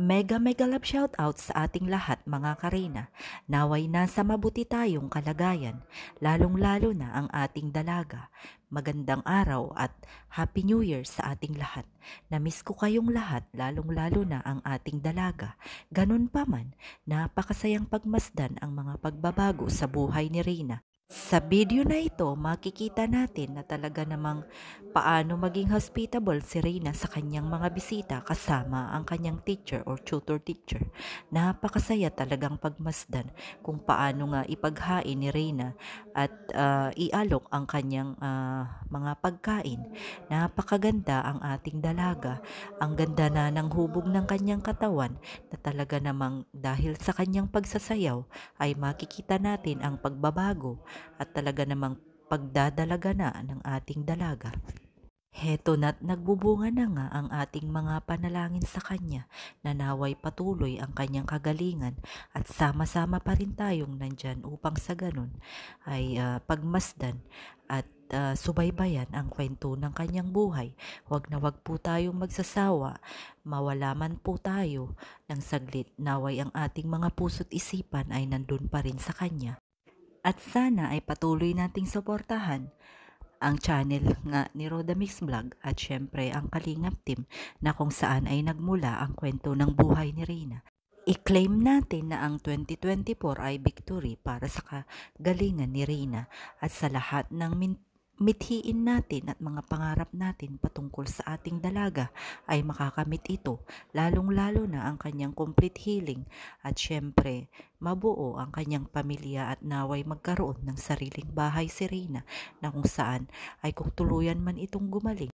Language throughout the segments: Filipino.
Mega mega love shoutout sa ating lahat mga karina. Naway nasa mabuti tayong kalagayan, lalong lalo na ang ating dalaga. Magandang araw at Happy New Year sa ating lahat. Namiss ko kayong lahat, lalong lalo na ang ating dalaga. Ganun pa man, napakasayang pagmasdan ang mga pagbabago sa buhay ni Reina. Sa video na ito, makikita natin na talaga namang paano maging hospitable si Reina sa kanyang mga bisita kasama ang kanyang teacher or tutor teacher. Napakasaya talagang pagmasdan kung paano nga ipaghain ni Reina at uh, ialok ang kanyang uh, mga pagkain. Napakaganda ang ating dalaga. Ang ganda na ng hubog ng kanyang katawan na talaga namang dahil sa kanyang pagsasayaw ay makikita natin ang pagbabago at talaga namang pagdadalaga na ng ating dalaga. Heto na't nagbubunga na nga ang ating mga panalangin sa Kanya na naway patuloy ang Kanyang kagalingan at sama-sama pa rin tayong nandyan upang sa ganun ay uh, pagmasdan at uh, subaybayan ang kwento ng kanyang buhay. Huwag na huwag po tayong magsasawa. Mawala man po tayo ng saglit naway ang ating mga puso't isipan ay nandun pa rin sa kanya. At sana ay patuloy nating suportahan ang channel nga ni Roda Mix Vlog at syempre ang Kalingap Team na kung saan ay nagmula ang kwento ng buhay ni Reina. I-claim natin na ang 2024 ay victory para sa kagalingan ni Reina at sa lahat ng min mithiin natin at mga pangarap natin patungkol sa ating dalaga ay makakamit ito, lalong-lalo na ang kanyang complete healing at syempre, mabuo ang kanyang pamilya at naway magkaroon ng sariling bahay si Reina na kung saan ay kung tuluyan man itong gumaling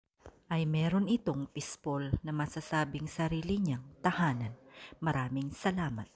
ay meron itong peaceful na masasabing sarili niyang tahanan. Maraming salamat.